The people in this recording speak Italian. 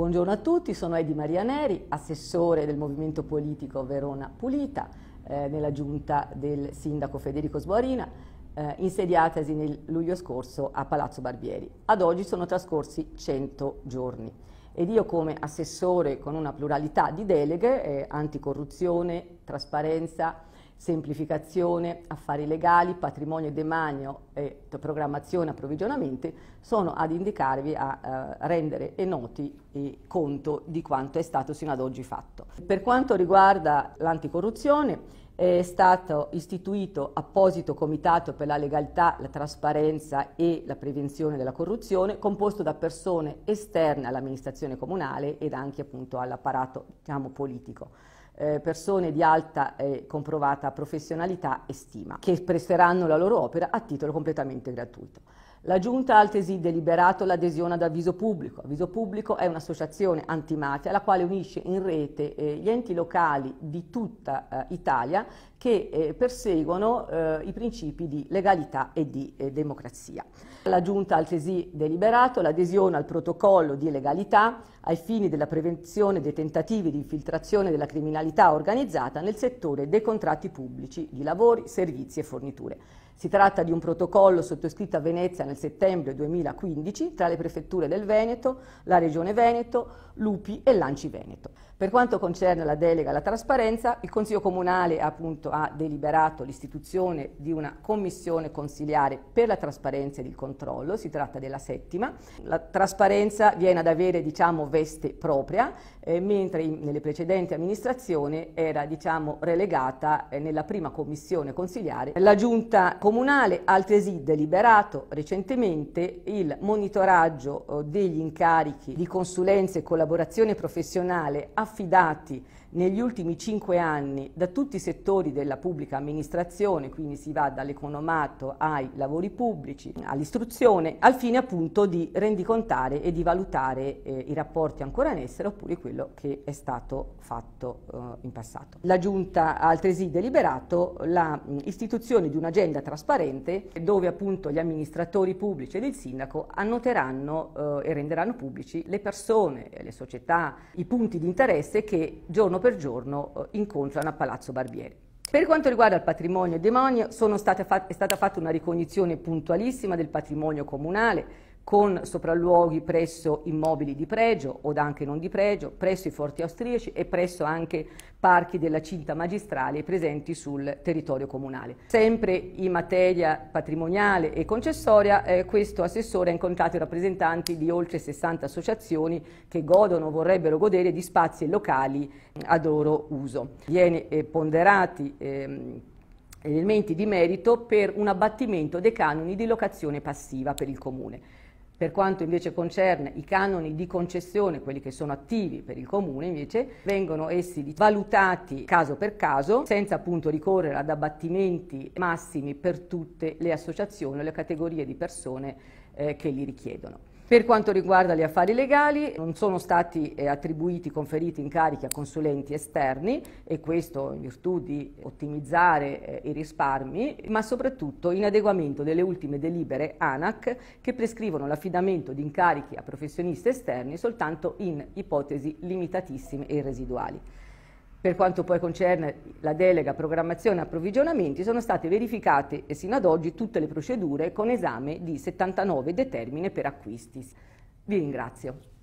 Buongiorno a tutti, sono Edi Maria Neri, assessore del movimento politico Verona Pulita eh, nella giunta del sindaco Federico Sboarina, eh, insediatasi nel luglio scorso a Palazzo Barbieri. Ad oggi sono trascorsi 100 giorni ed io come assessore con una pluralità di deleghe, eh, anticorruzione, trasparenza, semplificazione, affari legali, patrimonio e demanio e programmazione approvvigionamenti sono ad indicarvi a eh, rendere e noti e conto di quanto è stato sino ad oggi fatto. Per quanto riguarda l'anticorruzione è stato istituito apposito comitato per la legalità, la trasparenza e la prevenzione della corruzione composto da persone esterne all'amministrazione comunale ed anche appunto all'apparato diciamo, politico. Eh, persone di alta e comprovata professionalità e stima, che presteranno la loro opera a titolo completamente gratuito. La Giunta ha altresì deliberato l'adesione ad avviso pubblico. Avviso pubblico è un'associazione antimafia la quale unisce in rete eh, gli enti locali di tutta eh, Italia che eh, perseguono eh, i principi di legalità e di eh, democrazia. La Giunta ha altresì deliberato l'adesione al protocollo di legalità ai fini della prevenzione dei tentativi di infiltrazione della criminalità organizzata nel settore dei contratti pubblici di lavori, servizi e forniture. Si tratta di un protocollo sottoscritto a Venezia nel settembre 2015 tra le prefetture del Veneto, la Regione Veneto, l'UPI e l'Anci Veneto. Per quanto concerne la delega alla trasparenza, il Consiglio Comunale appunto, ha deliberato l'istituzione di una commissione consiliare per la trasparenza e il controllo, si tratta della settima. La trasparenza viene ad avere diciamo, veste propria, eh, mentre in, nelle precedenti amministrazioni era diciamo, relegata eh, nella prima commissione consiliare. La Giunta Comunale ha altresì deliberato recentemente il monitoraggio eh, degli incarichi di consulenza e collaborazione professionale a affidati negli ultimi cinque anni da tutti i settori della pubblica amministrazione, quindi si va dall'economato ai lavori pubblici, all'istruzione, al fine appunto di rendicontare e di valutare eh, i rapporti ancora in essere oppure quello che è stato fatto eh, in passato. La Giunta ha altresì deliberato l'istituzione di un'agenda trasparente dove appunto gli amministratori pubblici ed il sindaco annoteranno eh, e renderanno pubblici le persone, le società, i punti di interesse richieste che giorno per giorno eh, incontrano a Palazzo Barbieri. Per quanto riguarda il patrimonio e il demonio, è stata fatta una ricognizione puntualissima del patrimonio comunale, con sopralluoghi presso immobili di pregio o anche non di pregio, presso i forti austriaci e presso anche parchi della cinta magistrale presenti sul territorio comunale. Sempre in materia patrimoniale e concessoria, eh, questo assessore ha incontrato i rappresentanti di oltre 60 associazioni che godono o vorrebbero godere di spazi locali ad loro uso. Viene eh, ponderati ehm, elementi di merito per un abbattimento dei canoni di locazione passiva per il comune. Per quanto invece concerne i canoni di concessione, quelli che sono attivi per il comune invece, vengono essi valutati caso per caso, senza appunto ricorrere ad abbattimenti massimi per tutte le associazioni o le categorie di persone eh, che li richiedono. Per quanto riguarda gli affari legali, non sono stati eh, attribuiti, conferiti incarichi a consulenti esterni e questo in virtù di ottimizzare eh, i risparmi, ma soprattutto in adeguamento delle ultime delibere ANAC che prescrivono l'affidamento di incarichi a professionisti esterni soltanto in ipotesi limitatissime e residuali. Per quanto poi concerne la delega programmazione e approvvigionamenti, sono state verificate e sino ad oggi tutte le procedure con esame di 79 determine per acquisti. Vi ringrazio.